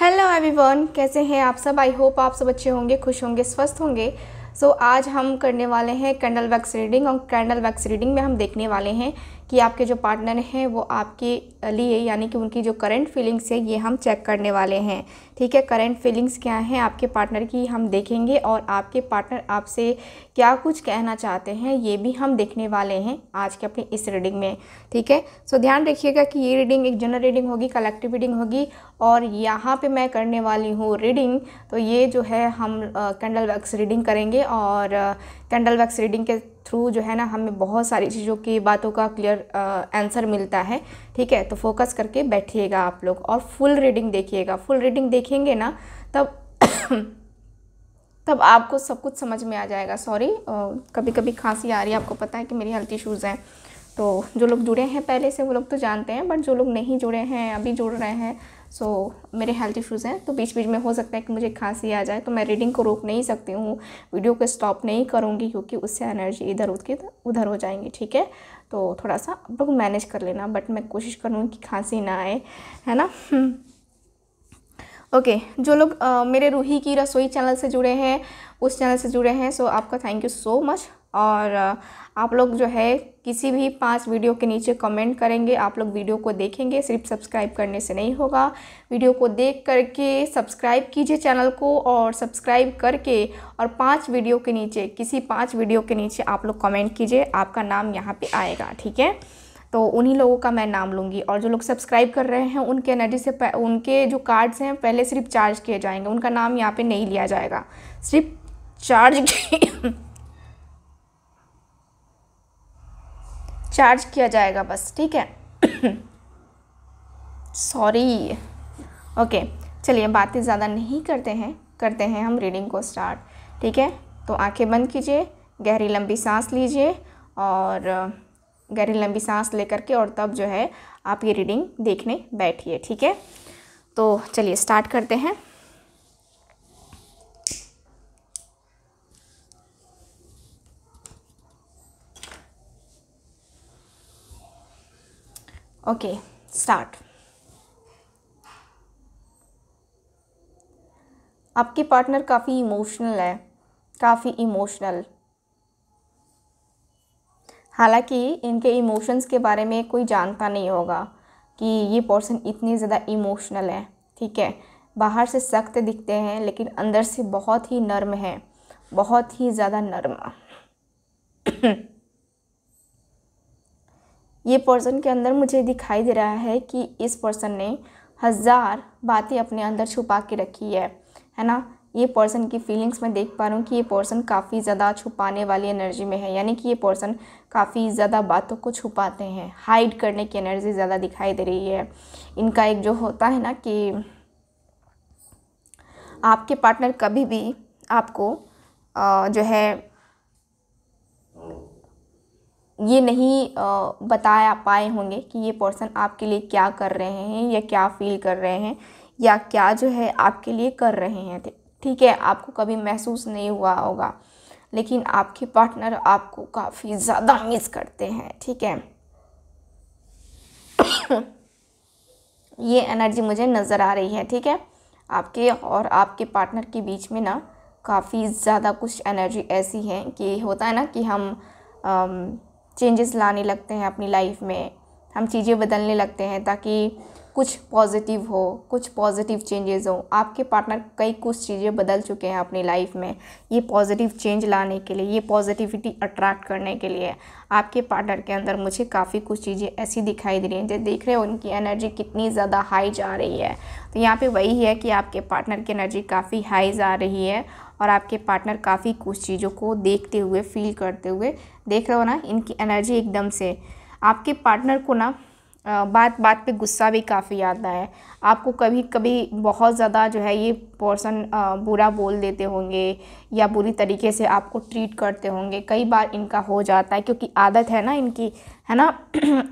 Hello everyone कैसे हैं आप सब आई होप आप सब अच्छे होंगे खुश होंगे स्वस्थ होंगे सो so, आज हम करने वाले हैं कैंडल वैक्स रीडिंग और कैंडल वैक्स रीडिंग में हम देखने वाले हैं कि आपके जो पार्टनर हैं वो आपके लिए यानी कि उनकी जो करंट फीलिंग्स है ये हम चेक करने वाले हैं ठीक है करंट फीलिंग्स क्या हैं आपके पार्टनर की हम देखेंगे और आपके पार्टनर आपसे क्या कुछ कहना चाहते हैं ये भी हम देखने वाले हैं आज के अपनी इस रीडिंग में ठीक है सो ध्यान रखिएगा कि ये रीडिंग एक जनरल रीडिंग होगी कलेक्टिव रीडिंग होगी और यहाँ पर मैं करने वाली हूँ रीडिंग तो ये जो है हम कैंडल वैक्स रीडिंग करेंगे और कैंडल वैक्स रीडिंग के थ्रू जो है ना हमें बहुत सारी चीज़ों की बातों का क्लियर आंसर मिलता है ठीक है तो फोकस करके बैठिएगा आप लोग और फुल रीडिंग देखिएगा फुल रीडिंग देखेंगे ना तब तब आपको सब कुछ समझ में आ जाएगा सॉरी कभी कभी खांसी आ रही है आपको पता है कि मेरी हेल्थ इशूज़ हैं तो जो लोग जुड़े हैं पहले से वो लोग तो जानते हैं बट जो लोग नहीं जुड़े हैं अभी जुड़ रहे हैं सो so, मेरे हेल्थ इश्यूज़ हैं तो बीच बीच में हो सकता है कि मुझे खांसी आ जाए तो मैं रीडिंग को रोक नहीं सकती हूँ वीडियो को स्टॉप नहीं करूँगी क्योंकि उससे एनर्जी इधर उधर उधर हो जाएंगी ठीक है तो थोड़ा सा आप लोग मैनेज कर लेना बट मैं कोशिश करूँगी कि खांसी ना आए है ना ओके हम्म। okay, जो लोग मेरे रूही की रसोई चैनल से जुड़े हैं उस चैनल से जुड़े हैं सो आपका थैंक यू सो मच और आप लोग जो है किसी भी पांच वीडियो के नीचे कमेंट करेंगे आप लोग वीडियो को देखेंगे सिर्फ सब्सक्राइब करने से नहीं होगा वीडियो को देख करके सब्सक्राइब कीजिए चैनल को और सब्सक्राइब करके और पांच वीडियो के नीचे किसी पांच वीडियो के नीचे आप लोग कमेंट कीजिए आपका नाम यहाँ पे आएगा ठीक है तो उन्हीं लोगों का मैं नाम लूँगी और जो लोग सब्सक्राइब कर रहे हैं उनके एनर्जी से उनके जो कार्ड्स हैं पहले सिर्फ चार्ज किए जाएंगे उनका नाम यहाँ पर नहीं लिया जाएगा सिर्फ चार्ज चार्ज किया जाएगा बस ठीक है सॉरी ओके चलिए बातें ज़्यादा नहीं करते हैं करते हैं हम रीडिंग को स्टार्ट ठीक है तो आंखें बंद कीजिए गहरी लंबी सांस लीजिए और गहरी लंबी सांस लेकर के और तब जो है आप ये रीडिंग देखने बैठिए ठीक है तो चलिए स्टार्ट करते हैं okay start आपके पार्टनर काफ़ी इमोशनल है काफ़ी इमोशनल हालांकि इनके इमोशंस के बारे में कोई जानता नहीं होगा कि ये पर्सन इतने ज़्यादा इमोशनल है ठीक है बाहर से सख्त दिखते हैं लेकिन अंदर से बहुत ही नर्म है बहुत ही ज़्यादा नर्म ये पर्सन के अंदर मुझे दिखाई दे रहा है कि इस पर्सन ने हज़ार बातें अपने अंदर छुपा के रखी है है ना ये पर्सन की फीलिंग्स मैं देख पा रहा हूँ कि ये पर्सन काफ़ी ज़्यादा छुपाने वाली एनर्जी में है यानी कि ये पर्सन काफ़ी ज़्यादा बातों को छुपाते हैं हाइड करने की एनर्जी ज़्यादा दिखाई दे रही है इनका एक जो होता है ना कि आपके पार्टनर कभी भी आपको जो है ये नहीं बता पाए होंगे कि ये पर्सन आपके लिए क्या कर रहे हैं या क्या फील कर रहे हैं या क्या जो है आपके लिए कर रहे हैं ठीक है आपको कभी महसूस नहीं हुआ होगा लेकिन आपके पार्टनर आपको काफ़ी ज़्यादा मिस करते हैं ठीक है ये एनर्जी मुझे नज़र आ रही है ठीक है आपके और आपके पार्टनर के बीच में ना काफ़ी ज़्यादा कुछ एनर्जी ऐसी है कि होता है ना कि हम आम, चेंजेस लाने लगते हैं अपनी लाइफ में हम चीज़ें बदलने लगते हैं ताकि कुछ पॉजिटिव हो कुछ पॉजिटिव चेंजेस हो आपके पार्टनर कई कुछ चीज़ें बदल चुके हैं अपनी लाइफ में ये पॉजिटिव चेंज लाने के लिए ये पॉजिटिविटी अट्रैक्ट करने के लिए आपके पार्टनर के अंदर मुझे काफ़ी कुछ चीज़ें ऐसी दिखाई दे रही हैं जैसे देख रहे हो उनकी एनर्जी कितनी ज़्यादा हाई जा रही है तो यहाँ पे वही है कि आपके पार्टनर की एनर्जी काफ़ी हाई जा रही है और आपके पार्टनर काफ़ी कुछ चीज़ों को देखते हुए फील करते हुए देख रहे हो ना इनकी एनर्जी एकदम से आपके पार्टनर को ना बात बात पे गुस्सा भी काफ़ी आता है आपको कभी कभी बहुत ज़्यादा जो है ये पर्सन बुरा बोल देते होंगे या बुरी तरीके से आपको ट्रीट करते होंगे कई बार इनका हो जाता है क्योंकि आदत है ना इनकी है ना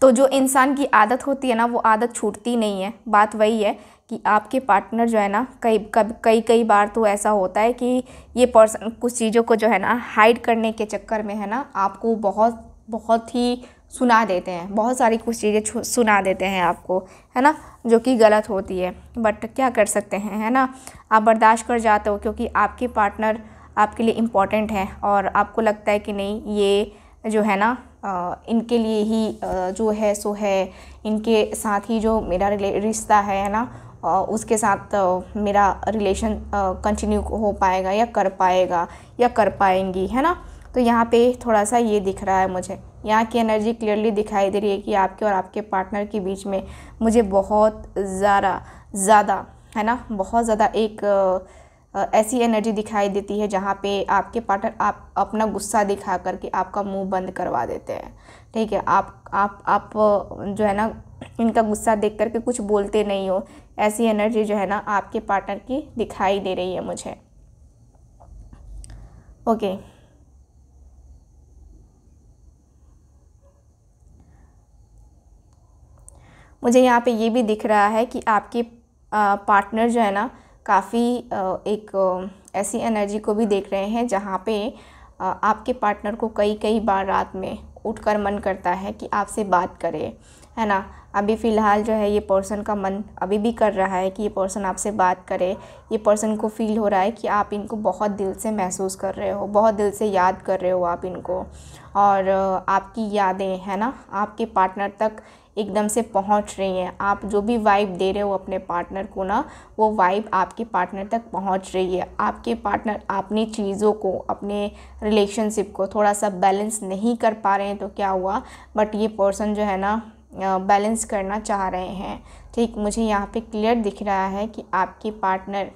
तो जो इंसान की आदत होती है ना वो आदत छूटती नहीं है बात वही है कि आपके पार्टनर जो है ना कई कब कई कई बार तो ऐसा होता है कि ये पर्सन कुछ चीज़ों को जो है ना हाइड करने के चक्कर में है ना आपको बहुत बहुत ही सुना देते हैं बहुत सारी कुछ चीज़ें सुना देते हैं आपको है ना जो कि गलत होती है बट क्या कर सकते हैं है ना आप बर्दाश्त कर जाते हो क्योंकि आपके पार्टनर आपके लिए इम्पॉर्टेंट हैं और आपको लगता है कि नहीं ये जो है ना आ, इनके लिए ही आ, जो है सो है इनके साथ ही जो मेरा रिश्ता है ना उसके साथ मेरा रिलेशन कंटिन्यू हो पाएगा या कर पाएगा या कर पाएंगी है ना तो यहाँ पे थोड़ा सा ये दिख रहा है मुझे यहाँ की एनर्जी क्लियरली दिखाई दे रही है कि आपके और आपके पार्टनर के बीच में मुझे बहुत ज़्यादा ज़्यादा है ना बहुत ज़्यादा एक ऐसी एनर्जी दिखाई देती है जहाँ पे आपके पार्टनर आप अपना गुस्सा दिखा करके आपका मुंह बंद करवा देते हैं ठीक है आप आप आप जो है ना इनका गुस्सा देख करके कुछ बोलते नहीं हो ऐसी एनर्जी जो है ना आपके पार्टनर की दिखाई दे रही है मुझे ओके मुझे यहाँ पे ये भी दिख रहा है कि आपके पार्टनर जो है ना काफ़ी एक ऐसी एनर्जी को भी देख रहे हैं जहाँ पे आपके पार्टनर को कई कई बार रात में उठकर मन करता है कि आपसे बात करे है ना अभी फ़िलहाल जो है ये पर्सन का मन अभी भी कर रहा है कि ये पर्सन आपसे बात करे ये पर्सन को फील हो रहा है कि आप इनको बहुत दिल से महसूस कर रहे हो बहुत दिल से याद कर रहे हो आप इनको और आपकी यादें है ना आपके पार्टनर तक एकदम से पहुंच रही हैं आप जो भी वाइब दे रहे हो अपने पार्टनर को ना वो वाइब आपके पार्टनर तक पहुंच रही है आपके पार्टनर अपनी चीज़ों को अपने रिलेशनशिप को थोड़ा सा बैलेंस नहीं कर पा रहे हैं तो क्या हुआ बट ये पर्सन जो है ना बैलेंस करना चाह रहे हैं ठीक मुझे यहाँ पर क्लियर दिख रहा है कि आपके पार्टनर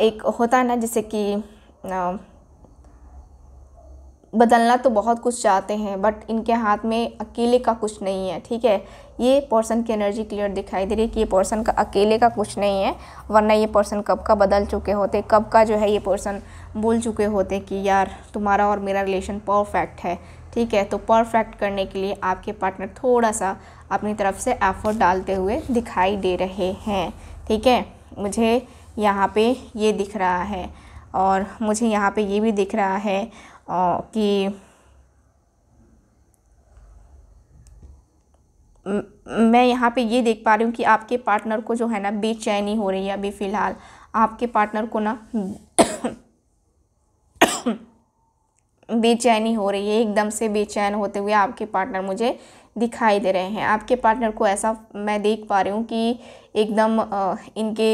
एक होता है ना जैसे कि बदलना तो बहुत कुछ चाहते हैं बट इनके हाथ में अकेले का कुछ नहीं है ठीक है ये पर्सन की एनर्जी क्लियर दिखाई दे रही है कि ये पर्सन का अकेले का कुछ नहीं है वरना ये पर्सन कब का बदल चुके होते कब का जो है ये पर्सन बोल चुके होते कि यार तुम्हारा और मेरा रिलेशन परफेक्ट है ठीक है तो परफेक्ट करने के लिए आपके पार्टनर थोड़ा सा अपनी तरफ से एफर्ट डालते हुए दिखाई दे रहे हैं ठीक है मुझे यहाँ पे ये दिख रहा है और मुझे यहाँ पे ये भी दिख रहा है कि मैं यहाँ पे ये देख पा रही हूँ कि आपके पार्टनर को जो है ना बेचैनी हो रही है अभी फ़िलहाल आपके पार्टनर को ना बेचैनी हो रही है एकदम से बेचैन होते हुए आपके पार्टनर मुझे दिखाई दे रहे हैं आपके पार्टनर को ऐसा मैं देख पा रही हूँ कि एकदम इनके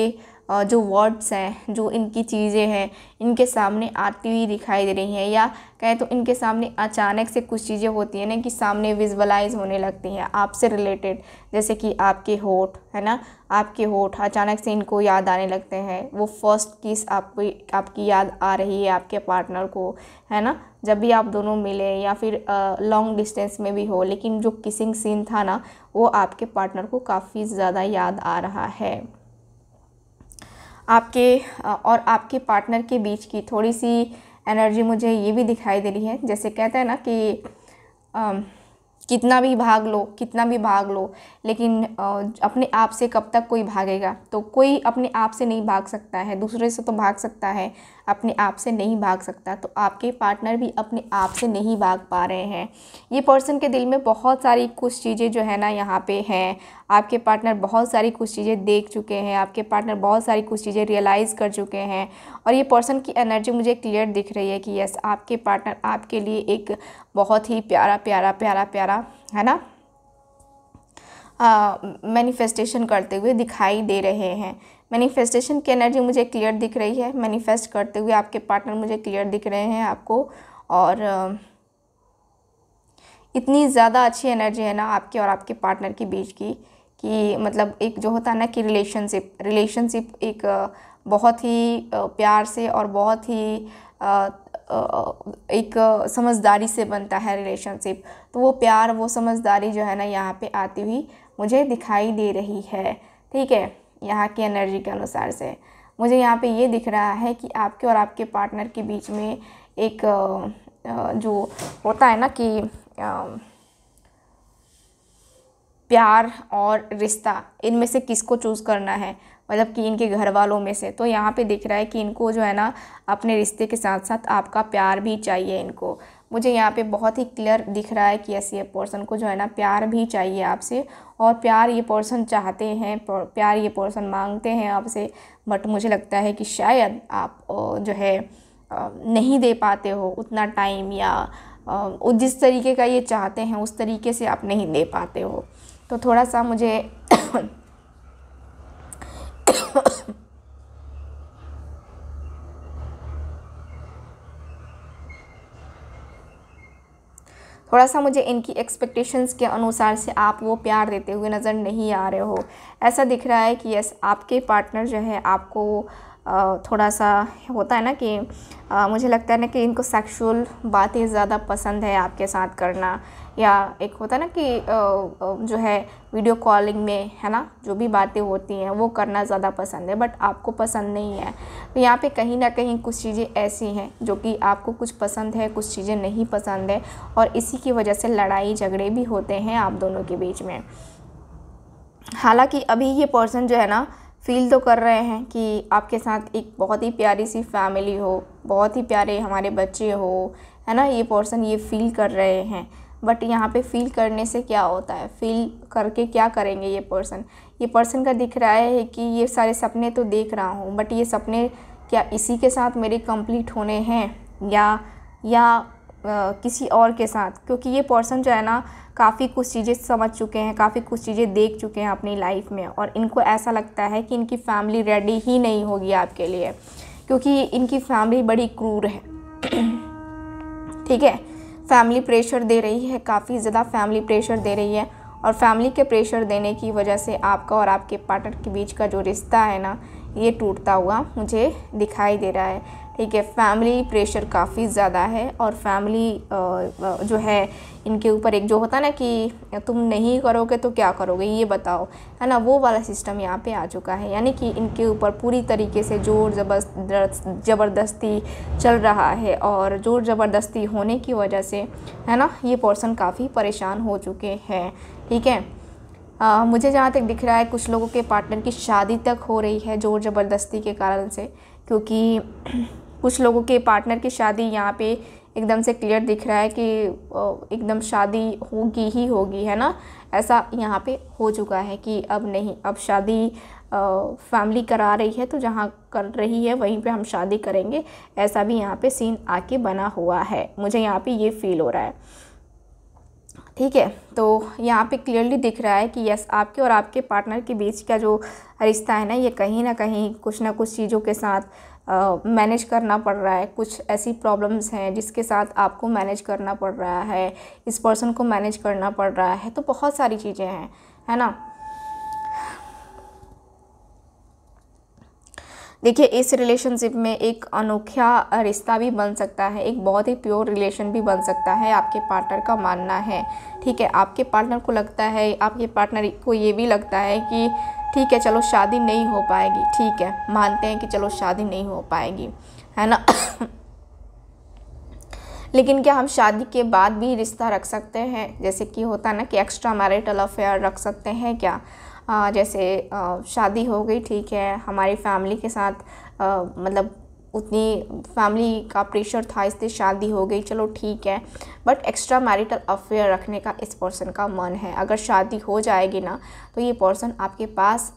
जो वर्ड्स हैं जो इनकी चीज़ें हैं इनके सामने आती हुई दिखाई दे रही हैं या कहें तो इनके सामने अचानक से कुछ चीज़ें होती हैं ना कि सामने विजुअलाइज होने लगती हैं आपसे रिलेटेड जैसे कि आपके होठ है ना आपके होठ अचानक से इनको याद आने लगते हैं वो फर्स्ट किस आपको आपकी याद आ रही है आपके पार्टनर को है ना जब भी आप दोनों मिले या फिर लॉन्ग डिस्टेंस में भी हो लेकिन जो किसिंग सीन था ना वो आपके पार्टनर को काफ़ी ज़्यादा याद आ रहा है आपके और आपके पार्टनर के बीच की थोड़ी सी एनर्जी मुझे ये भी दिखाई दे रही है जैसे कहते हैं ना कि आ, कितना भी भाग लो कितना भी भाग लो लेकिन अपने आप से कब तक कोई भागेगा तो कोई अपने आप से नहीं भाग सकता है दूसरे से तो भाग सकता है अपने आप से नहीं भाग सकता तो आपके पार्टनर भी अपने आप से नहीं भाग पा रहे हैं ये पर्सन के दिल में बहुत सारी कुछ चीज़ें जो है ना यहाँ पे हैं आपके पार्टनर बहुत सारी कुछ चीज़ें देख चुके हैं आपके पार्टनर बहुत सारी कुछ चीज़ें रियलाइज़ कर चुके हैं और ये पर्सन की एनर्जी मुझे क्लियर दिख रही है कि यस आपके पार्टनर आपके लिए एक बहुत ही प्यारा प्यारा प्यारा प्यारा है ना मैनिफेस्टेशन uh, करते हुए दिखाई दे रहे हैं मैनिफेस्टेशन की एनर्जी मुझे क्लियर दिख रही है मैनिफेस्ट करते हुए आपके पार्टनर मुझे क्लियर दिख रहे हैं आपको और uh, इतनी ज़्यादा अच्छी एनर्जी है ना आपके और आपके पार्टनर के बीच की कि मतलब एक जो होता है ना कि रिलेशनशिप रिलेशनशिप एक बहुत ही प्यार से और बहुत ही एक समझदारी से बनता है रिलेशनशिप तो वो प्यार वो समझदारी जो है ना यहाँ पे आती हुई मुझे दिखाई दे रही है ठीक है यहाँ की एनर्जी के अनुसार से मुझे यहाँ पे ये दिख रहा है कि आपके और आपके पार्टनर के बीच में एक जो होता है ना कि प्यार और रिश्ता इनमें से किसको चूज़ करना है मतलब कि इनके घर वालों में से तो यहाँ पे दिख रहा है कि इनको जो है ना अपने रिश्ते के साथ साथ आपका प्यार भी चाहिए इनको मुझे यहाँ पे बहुत ही क्लियर दिख रहा है कि ऐसे ये पर्सन को जो है ना प्यार भी चाहिए आपसे और प्यार ये पर्सन चाहते हैं प्यार ये पर्सन मांगते हैं आपसे बट मुझे लगता है कि शायद आप जो है नहीं दे पाते हो उतना टाइम या जिस तरीके का ये चाहते हैं उस तरीके से आप नहीं दे पाते हो तो थोड़ा सा मुझे थोड़ा सा मुझे इनकी एक्सपेक्टेशंस के अनुसार से आप वो प्यार देते हुए नज़र नहीं आ रहे हो ऐसा दिख रहा है कि यस आपके पार्टनर जो है आपको थोड़ा सा होता है ना कि मुझे लगता है ना कि इनको सेक्सुअल बातें ज़्यादा पसंद है आपके साथ करना या एक होता है ना कि जो है वीडियो कॉलिंग में है ना जो भी बातें होती हैं वो करना ज़्यादा पसंद है बट आपको पसंद नहीं है तो यहाँ पे कहीं ना कहीं कुछ चीज़ें ऐसी हैं जो कि आपको कुछ पसंद है कुछ चीज़ें नहीं पसंद है और इसी की वजह से लड़ाई झगड़े भी होते हैं आप दोनों के बीच में हालांकि अभी ये पर्सन जो है ना फील तो कर रहे हैं कि आपके साथ एक बहुत ही प्यारी सी फैमिली हो बहुत ही प्यारे हमारे बच्चे हो है ना ये पर्सन ये फील कर रहे हैं बट यहाँ पे फील करने से क्या होता है फील करके क्या करेंगे ये पर्सन ये पर्सन का दिख रहा है कि ये सारे सपने तो देख रहा हूँ बट ये सपने क्या इसी के साथ मेरे कंप्लीट होने हैं या या आ, किसी और के साथ क्योंकि ये पर्सन जो है ना काफ़ी कुछ चीज़ें समझ चुके हैं काफ़ी कुछ चीज़ें देख चुके हैं अपनी लाइफ में और इनको ऐसा लगता है कि इनकी फैमिली रेडी ही नहीं होगी आपके लिए क्योंकि इनकी फैमिली बड़ी क्रूर है ठीक है फैमिली प्रेशर दे रही है काफ़ी ज़्यादा फैमिली प्रेशर दे रही है और फैमिली के प्रेशर देने की वजह से आपका और आपके पार्टनर के बीच का जो रिश्ता है ना ये टूटता हुआ मुझे दिखाई दे रहा है ठीक है फैमिली प्रेशर काफ़ी ज़्यादा है और फैमिली जो है इनके ऊपर एक जो होता है ना कि तुम नहीं करोगे तो क्या करोगे ये बताओ है ना वो वाला सिस्टम यहाँ पे आ चुका है यानी कि इनके ऊपर पूरी तरीके से ज़ोर जबरदस्त ज़बरदस्ती चल रहा है और ज़ोर ज़बरदस्ती होने की वजह से है ना ये पर्सन काफ़ी परेशान हो चुके हैं ठीक है आ, मुझे जहाँ तक दिख रहा है कुछ लोगों के पार्टनर की शादी तक हो रही है ज़ोर ज़बरदस्ती के कारण से क्योंकि कुछ लोगों के पार्टनर की शादी यहाँ पे एकदम से क्लियर दिख रहा है कि एकदम शादी होगी ही होगी है ना ऐसा यहाँ पे हो चुका है कि अब नहीं अब शादी फैमिली करा रही है तो जहाँ कर रही है वहीं पे हम शादी करेंगे ऐसा भी यहाँ पे सीन आके बना हुआ है मुझे यहाँ पे ये फील हो रहा है ठीक है तो यहाँ पे क्लियरली दिख रहा है कि यस आपके और आपके पार्टनर के बीच का जो रिश्ता है ना ये कहीं ना कहीं कुछ ना कुछ चीज़ों के साथ मैनेज करना पड़ रहा है कुछ ऐसी प्रॉब्लम्स हैं जिसके साथ आपको मैनेज करना पड़ रहा है इस पर्सन को मैनेज करना पड़ रहा है तो बहुत सारी चीज़ें हैं है ना देखिए इस रिलेशनशिप में एक अनोखा रिश्ता भी बन सकता है एक बहुत ही प्योर रिलेशन भी बन सकता है आपके पार्टनर का मानना है ठीक है आपके पार्टनर को लगता है आपके पार्टनर को ये भी लगता है कि ठीक है चलो शादी नहीं हो पाएगी ठीक है मानते हैं कि चलो शादी नहीं हो पाएगी है ना लेकिन क्या हम शादी के बाद भी रिश्ता रख सकते हैं जैसे कि होता है ना कि एक्स्ट्रा मैरिटल अफेयर रख सकते हैं क्या आ, जैसे आ, शादी हो गई ठीक है हमारी फैमिली के साथ आ, मतलब उतनी फैमिली का प्रेशर था इसलिए शादी हो गई चलो ठीक है बट एक्स्ट्रा मैरिटल अफेयर रखने का इस पर्सन का मन है अगर शादी हो जाएगी ना तो ये पर्सन आपके पास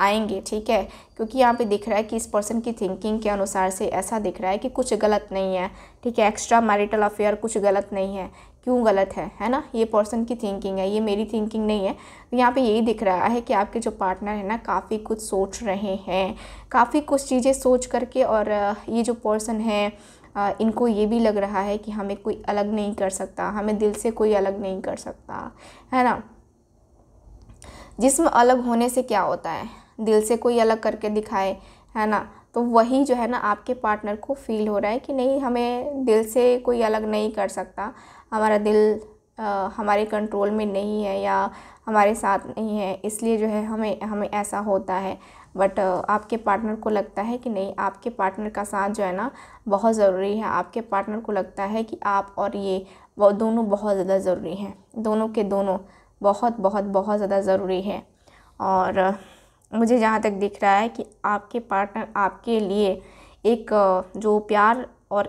आएंगे ठीक है क्योंकि यहाँ पे दिख रहा है कि इस पर्सन की थिंकिंग के अनुसार से ऐसा दिख रहा है कि कुछ गलत नहीं है ठीक है एक्स्ट्रा मैरिटल अफेयर कुछ गलत नहीं है क्यों गलत है है ना ये पर्सन की थिंकिंग है ये मेरी थिंकिंग नहीं है तो यहाँ पे यही दिख रहा है कि आपके जो पार्टनर है ना काफ़ी कुछ सोच रहे हैं काफ़ी कुछ चीज़ें सोच करके और ये जो पर्सन है इनको ये भी लग रहा है कि हमें कोई अलग नहीं कर सकता हमें दिल से कोई अलग नहीं कर सकता है ना जिसम अलग होने से क्या होता है दिल से कोई अलग करके दिखाए है ना तो वही जो है ना आपके पार्टनर को फील हो रहा है कि नहीं हमें दिल से कोई अलग नहीं कर सकता हमारा दिल आ, हमारे कंट्रोल में नहीं है या हमारे साथ नहीं है इसलिए जो है हमें हमें ऐसा होता है बट आपके पार्टनर को लगता है कि नहीं आपके पार्टनर का साथ जो है ना बहुत ज़रूरी है आपके पार्टनर को लगता है कि आप और ये वो दोनों बहुत ज़्यादा ज़रूरी हैं दोनों के दोनों बहुत बहुत बहुत ज़्यादा ज़रूरी है और मुझे जहाँ तक दिख रहा है कि आपके पार्टनर आपके लिए एक जो प्यार और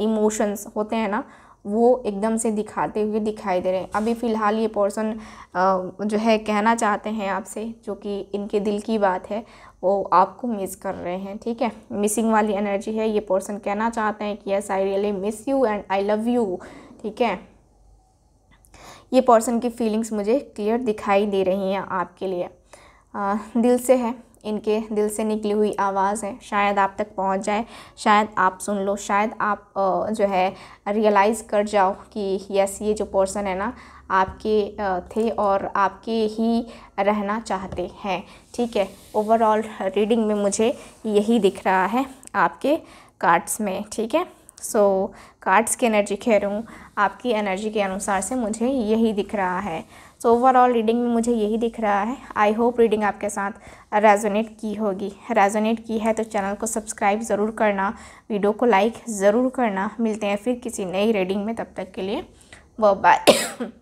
इमोशंस होते हैं ना वो एकदम से दिखाते हुए दिखाई दे रहे हैं अभी फ़िलहाल ये पोर्सन जो है कहना चाहते हैं आपसे जो कि इनके दिल की बात है वो आपको मिस कर रहे हैं ठीक है मिसिंग वाली एनर्जी है ये पोर्सन कहना चाहते हैं कि yes I really miss you and I love you ठीक है ये पर्सन की फीलिंग्स मुझे क्लियर दिखाई दे रही हैं आपके लिए आ, दिल से है इनके दिल से निकली हुई आवाज़ है शायद आप तक पहुंच जाए शायद आप सुन लो शायद आप जो है रियलाइज़ कर जाओ कि यस ये जो पर्सन है ना आपके थे और आपके ही रहना चाहते हैं ठीक है ओवरऑल रीडिंग में मुझे यही दिख रहा है आपके कार्ड्स में ठीक है सो so, कार्ड्स की एनर्जी कह रहा हूँ आपकी एनर्जी के अनुसार से मुझे यही दिख रहा है सो ओवरऑल रीडिंग में मुझे यही दिख रहा है आई होप रीडिंग आपके साथ रेजोनेट की होगी रेजोनेट की है तो चैनल को सब्सक्राइब ज़रूर करना वीडियो को लाइक ज़रूर करना मिलते हैं फिर किसी नई रीडिंग में तब तक के लिए बाय